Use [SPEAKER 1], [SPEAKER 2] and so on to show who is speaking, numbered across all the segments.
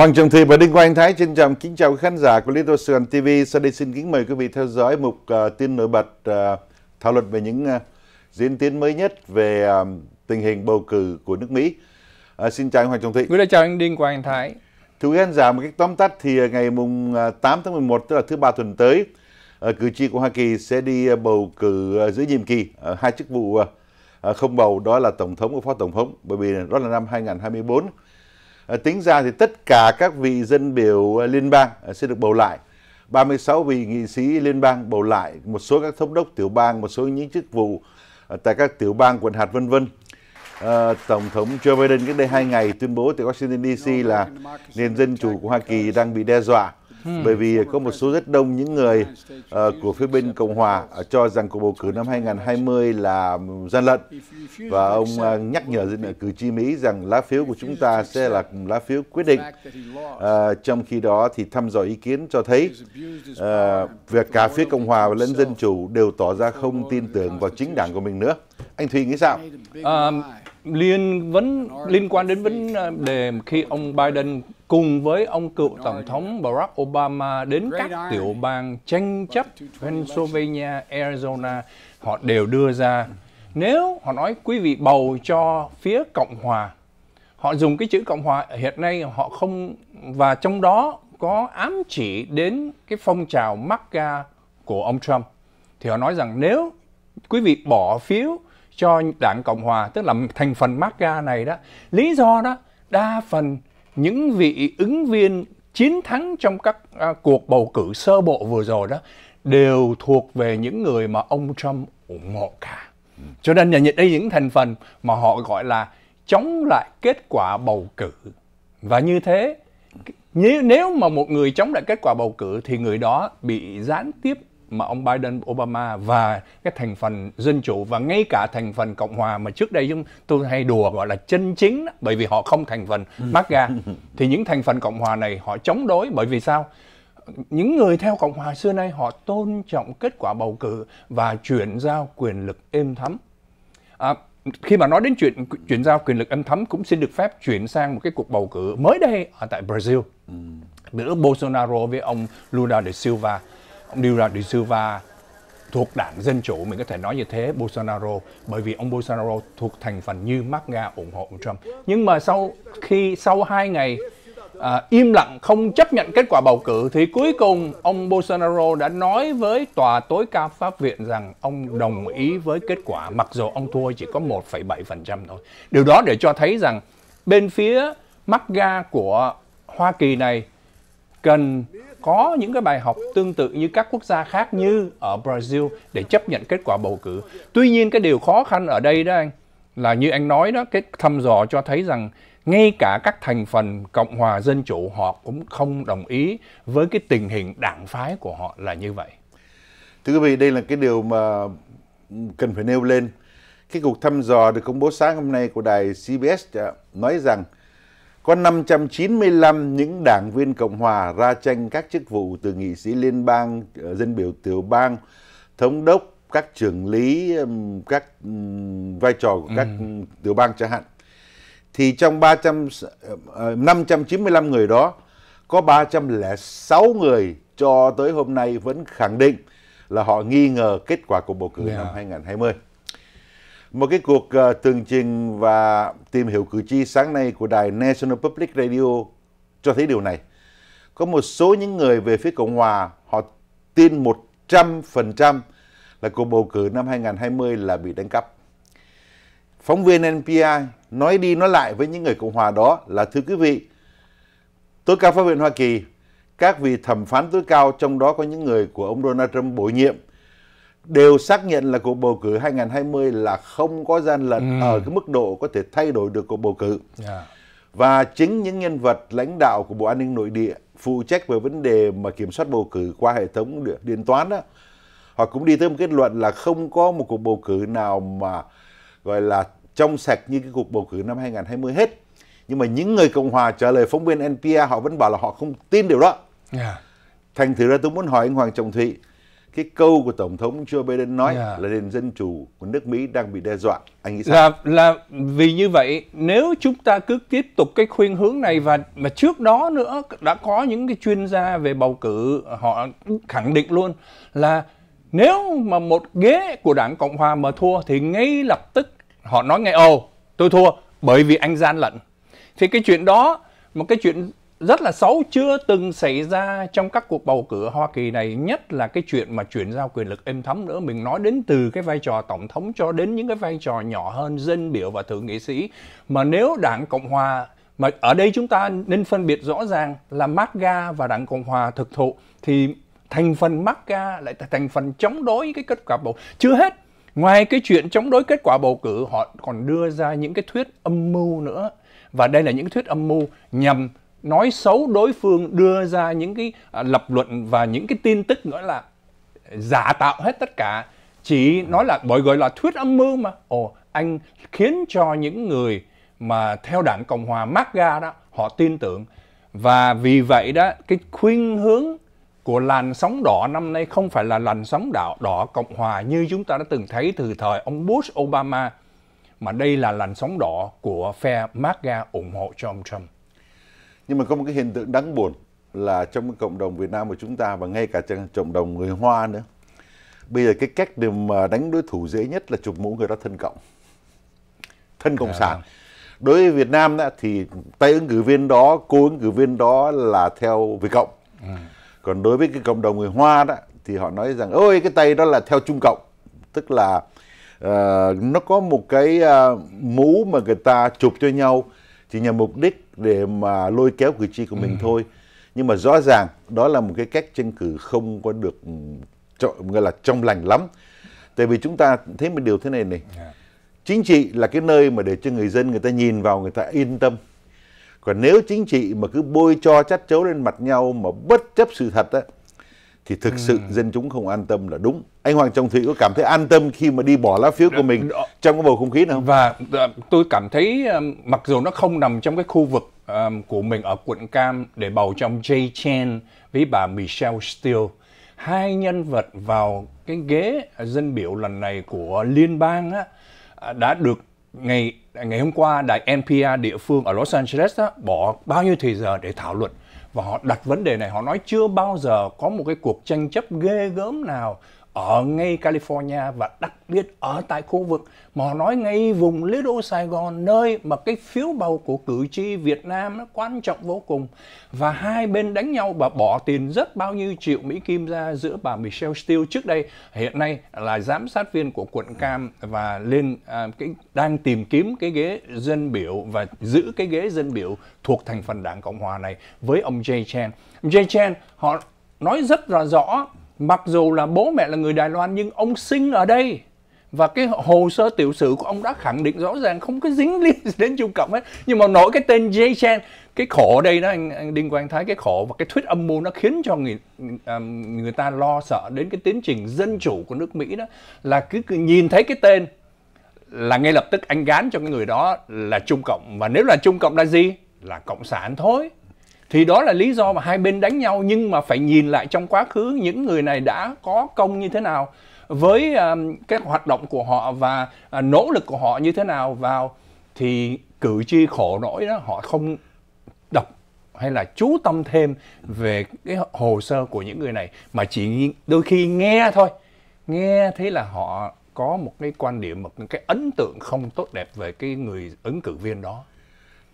[SPEAKER 1] Hoàng Trọng Thị và Đinh Quang Thái trân trọng kính chào khán giả của Little Sài TV. Sau đây xin kính mời quý vị theo dõi mục uh, tin nổi bật uh, thảo luận về những uh, diễn tiến mới nhất về uh, tình hình bầu cử của nước Mỹ. Uh, xin chào anh Hoàng Trọng Thị. Quý chào anh
[SPEAKER 2] Đinh Quang Thái.
[SPEAKER 1] Thưa quý khán giả, một cách tóm tắt thì ngày mùng 8 tháng 11 tức là thứ ba tuần tới, uh, cử tri của Hoa Kỳ sẽ đi uh, bầu cử uh, giữa nhiệm kỳ uh, hai chức vụ uh, không bầu đó là tổng thống và phó tổng thống bởi vì đó là năm 2024 Ờ, tính ra thì tất cả các vị dân biểu ờ, liên bang ờ, sẽ được bầu lại. 36 vị nghị sĩ liên bang bầu lại, một số các thống đốc tiểu bang, một số những chức vụ tại các tiểu bang quận hạt vân vân. À, Tổng thống Joe Biden cách đây hai ngày tuyên bố tại Washington DC là nền dân chủ của Hoa Kỳ đang bị đe dọa Hmm. bởi vì có một số rất đông những người uh, của phía bên Cộng Hòa uh, cho rằng cuộc bầu cử năm 2020 là gian lận và ông uh, nhắc nhở dân cử tri Mỹ rằng lá phiếu của chúng ta sẽ là lá phiếu quyết định. Uh, trong khi đó thì thăm dò ý kiến cho thấy uh, việc cả phía Cộng Hòa và lẫn Dân Chủ đều tỏ ra không tin tưởng vào chính đảng của mình nữa. Anh Thùy nghĩ sao?
[SPEAKER 2] Um, liên vấn liên quan đến vấn đề khi ông Biden cùng với ông cựu Tổng thống Barack Obama đến các tiểu bang tranh chấp Pennsylvania, Arizona, họ đều đưa ra. Nếu họ nói quý vị bầu cho phía Cộng Hòa, họ dùng cái chữ Cộng Hòa hiện nay họ không, và trong đó có ám chỉ đến cái phong trào MAGA của ông Trump. Thì họ nói rằng nếu quý vị bỏ phiếu cho đảng Cộng Hòa, tức là thành phần MAGA này đó, lý do đó đa phần những vị ứng viên chiến thắng trong các à, cuộc bầu cử sơ bộ vừa rồi đó đều thuộc về những người mà ông Trump ủng hộ cả. Cho nên là đây những thành phần mà họ gọi là chống lại kết quả bầu cử. Và như thế nếu nếu mà một người chống lại kết quả bầu cử thì người đó bị gián tiếp mà ông Biden, Obama và cái thành phần dân chủ và ngay cả thành phần cộng hòa mà trước đây chúng tôi hay đùa gọi là chân chính đó, bởi vì họ không thành phần MAGA thì những thành phần cộng hòa này họ chống đối bởi vì sao? những người theo Cộng hòa xưa nay họ tôn trọng kết quả bầu cử và chuyển giao quyền lực êm thấm. À, khi mà nói đến chuyện chuyển giao quyền lực êm thấm cũng xin được phép chuyển sang một cái cuộc bầu cử mới đây ở tại Brazil. Ừ. Giữa Bolsonaro với ông Lula da Silva ông Lula da Silva thuộc đảng Dân Chủ, mình có thể nói như thế, Bolsonaro, bởi vì ông Bolsonaro thuộc thành phần như mắc Nga ủng hộ ông Trump. Nhưng mà sau khi sau hai ngày à, im lặng không chấp nhận kết quả bầu cử thì cuối cùng ông Bolsonaro đã nói với tòa tối cao Pháp viện rằng ông đồng ý với kết quả mặc dù ông thua chỉ có 1,7% thôi. Điều đó để cho thấy rằng bên phía mắc ga của Hoa Kỳ này cần có những cái bài học tương tự như các quốc gia khác như ở Brazil để chấp nhận kết quả bầu cử. Tuy nhiên cái điều khó khăn ở đây đó anh là như anh nói đó, cái thăm dò cho thấy rằng ngay cả các thành phần Cộng hòa Dân Chủ họ cũng không đồng ý với cái tình hình đảng phái của họ là như vậy. Thưa quý vị, đây là cái điều
[SPEAKER 1] mà cần phải nêu lên. Cái cuộc thăm dò được công bố sáng hôm nay của đài CBS nói rằng có 595 những đảng viên Cộng hòa ra tranh các chức vụ từ nghị sĩ liên bang, ờ, dân biểu tiểu bang, thống đốc, các trưởng lý, các vai trò của các ừ. tiểu bang chẳng hạn. Thì trong 300, 595 ờ, ờ, người đó, có 306 người cho tới hôm nay vẫn khẳng định là họ nghi ngờ kết quả của bầu cử yeah. năm 2020. Một cái cuộc uh, tường trình và tìm hiểu cử tri sáng nay của đài National Public Radio cho thấy điều này. Có một số những người về phía Cộng Hòa họ tin 100% là cuộc bầu cử năm 2020 là bị đánh cắp. Phóng viên NPI nói đi nói lại với những người Cộng Hòa đó là thưa quý vị, tối cao pháp viện Hoa Kỳ, các vị thẩm phán tối cao trong đó có những người của ông Donald Trump bổ nhiệm – đều xác nhận là cuộc bầu cử 2020 là không có gian lận ừ. ở cái mức độ có thể thay đổi được cuộc bầu cử. Yeah. Dạ. Và chính những nhân vật lãnh đạo của Bộ An ninh Nội địa phụ trách về vấn đề mà kiểm soát bầu cử qua hệ thống điện toán đó, họ cũng đi tới một kết luận là không có một cuộc bầu cử nào mà gọi là trong sạch như cái cuộc bầu cử năm 2020 hết. Nhưng mà những người Cộng Hòa trả lời phóng viên NPR họ vẫn bảo là họ không tin điều đó. Yeah. Dạ. Thành thử ra tôi muốn hỏi anh Hoàng Trọng Thụy, cái câu của tổng thống Joe Biden nói yeah. Dạ. là nền dân chủ của nước Mỹ đang bị đe dọa. Anh nghĩ sao? Là
[SPEAKER 2] là vì như vậy nếu chúng ta cứ tiếp tục cái khuyên hướng này và mà trước đó nữa đã có những cái chuyên gia về bầu cử họ khẳng định luôn là nếu mà một ghế của đảng Cộng hòa mà thua thì ngay lập tức họ nói ngay ồ tôi thua bởi vì anh gian lận. Thì cái chuyện đó một cái chuyện rất là xấu chưa từng xảy ra trong các cuộc bầu cử Hoa Kỳ này nhất là cái chuyện mà chuyển giao quyền lực êm thấm nữa mình nói đến từ cái vai trò tổng thống cho đến những cái vai trò nhỏ hơn dân biểu và thượng nghị sĩ mà nếu đảng Cộng hòa mà ở đây chúng ta nên phân biệt rõ ràng là MAGA và đảng Cộng hòa thực thụ thì thành phần MAGA lại thành phần chống đối cái kết quả bầu chưa hết ngoài cái chuyện chống đối kết quả bầu cử họ còn đưa ra những cái thuyết âm mưu nữa và đây là những thuyết âm mưu nhằm nói xấu đối phương đưa ra những cái à, lập luận và những cái tin tức gọi là giả tạo hết tất cả chỉ nói là bởi gọi là thuyết âm mưu mà ồ anh khiến cho những người mà theo đảng cộng hòa mát ga đó họ tin tưởng và vì vậy đó cái khuynh hướng của làn sóng đỏ năm nay không phải là làn sóng đạo đỏ cộng hòa như chúng ta đã từng thấy từ thời ông Bush Obama mà đây là làn sóng đỏ của phe MAGA ủng hộ cho ông Trump
[SPEAKER 1] nhưng mà có một cái hiện tượng đáng buồn là trong cái cộng đồng Việt Nam của chúng ta và ngay cả trong cộng đồng người Hoa nữa bây giờ cái cách để mà đánh đối thủ dễ nhất là chụp mũ người đó thân cộng thân cộng à. sản đối với Việt Nam đó, thì tay ứng cử viên đó cô ứng cử viên đó là theo Việt cộng à. còn đối với cái cộng đồng người Hoa đó thì họ nói rằng ôi cái tay đó là theo Trung cộng tức là uh, nó có một cái uh, mũ mà người ta chụp cho nhau chỉ nhằm mục đích để mà lôi kéo cử tri của mình ừ. thôi nhưng mà rõ ràng đó là một cái cách tranh cử không có được gọi là trong lành lắm tại vì chúng ta thấy một điều thế này này dạ. chính trị là cái nơi mà để cho người dân người ta nhìn vào người ta yên tâm còn nếu chính trị mà cứ bôi cho chát chấu lên mặt nhau mà bất chấp sự thật á, thì thực sự ừ. dân chúng không an tâm là đúng. Anh
[SPEAKER 2] Hoàng Trọng Thủy có cảm thấy an tâm khi mà đi bỏ lá phiếu của mình trong cái bầu không khí nào không? Và ờ, tôi cảm thấy mặc dù nó không nằm trong cái khu vực um, của mình ở quận Cam để bầu trong Jay Chen với bà Michelle Steele, hai nhân vật vào cái ghế dân biểu lần này của liên bang á, à, đã được ngày ngày hôm qua đài NPR địa phương ở Los Angeles đó, bỏ bao nhiêu thời giờ để thảo luận và họ đặt vấn đề này họ nói chưa bao giờ có một cái cuộc tranh chấp ghê gớm nào ở ngay California và đặc biệt ở tại khu vực mà họ nói ngay vùng Little Sài Gòn nơi mà cái phiếu bầu của cử tri Việt Nam nó quan trọng vô cùng và hai bên đánh nhau và bỏ tiền rất bao nhiêu triệu Mỹ Kim ra giữa bà Michelle Steele trước đây hiện nay là giám sát viên của quận Cam và lên à, cái đang tìm kiếm cái ghế dân biểu và giữ cái ghế dân biểu thuộc thành phần Đảng Cộng Hòa này với ông Jay Chen. Jay Chen họ nói rất là rõ Mặc dù là bố mẹ là người Đài Loan nhưng ông sinh ở đây và cái hồ sơ tiểu sử của ông đã khẳng định rõ ràng không có dính liên đến Trung Cộng hết nhưng mà nổi cái tên Jay Chan cái khổ ở đây đó anh, anh Đinh Quang Thái cái khổ và cái thuyết âm mưu nó khiến cho người à, người ta lo sợ đến cái tiến trình dân chủ của nước Mỹ đó là cứ nhìn thấy cái tên là ngay lập tức anh gán cho cái người đó là Trung Cộng và nếu là Trung Cộng là gì là cộng sản thôi thì đó là lý do mà hai bên đánh nhau nhưng mà phải nhìn lại trong quá khứ những người này đã có công như thế nào với um, cái hoạt động của họ và uh, nỗ lực của họ như thế nào vào thì cử tri khổ nỗi đó họ không đọc hay là chú tâm thêm về cái hồ sơ của những người này mà chỉ đôi khi nghe thôi nghe thế là họ có một cái quan điểm một cái ấn tượng không tốt đẹp về cái người ứng cử viên đó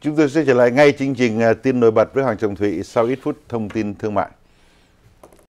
[SPEAKER 1] Chúng tôi sẽ trở lại ngay chương trình à, tin nổi bật với Hoàng Trọng Thụy sau ít phút thông tin thương mại.